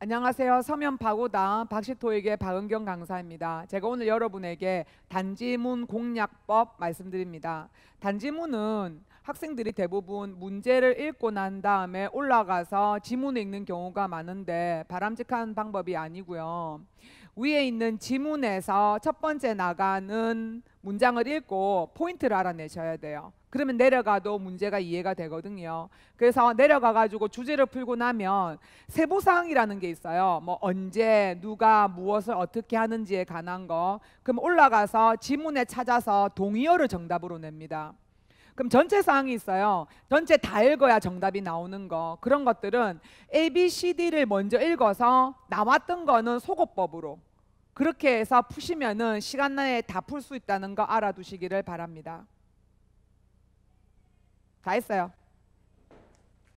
안녕하세요. 서면 바구다 박시토익의 박은경 강사입니다. 제가 오늘 여러분에게 단지문 공략법 말씀드립니다. 단지문은 학생들이 대부분 문제를 읽고 난 다음에 올라가서 지문을 읽는 경우가 많은데 바람직한 방법이 아니고요. 위에 있는 지문에서 첫 번째 나가는 문장을 읽고 포인트를 알아내셔야 돼요. 그러면 내려가도 문제가 이해가 되거든요. 그래서 내려가 가지고 주제를 풀고 나면 세부 사항이라는 게 있어요. 뭐 언제 누가 무엇을 어떻게 하는지에 관한 거. 그럼 올라가서 지문에 찾아서 동의어를 정답으로 냅니다. 그럼 전체 사항이 있어요. 전체 다 읽어야 정답이 나오는 거. 그런 것들은 A, B, C, D를 먼저 읽어서 나왔던 거는 소거법으로 그렇게 해서 푸시면은 시간 내에 다 풀 수 있다는 거 알아두시기를 바랍니다. 다 했어요.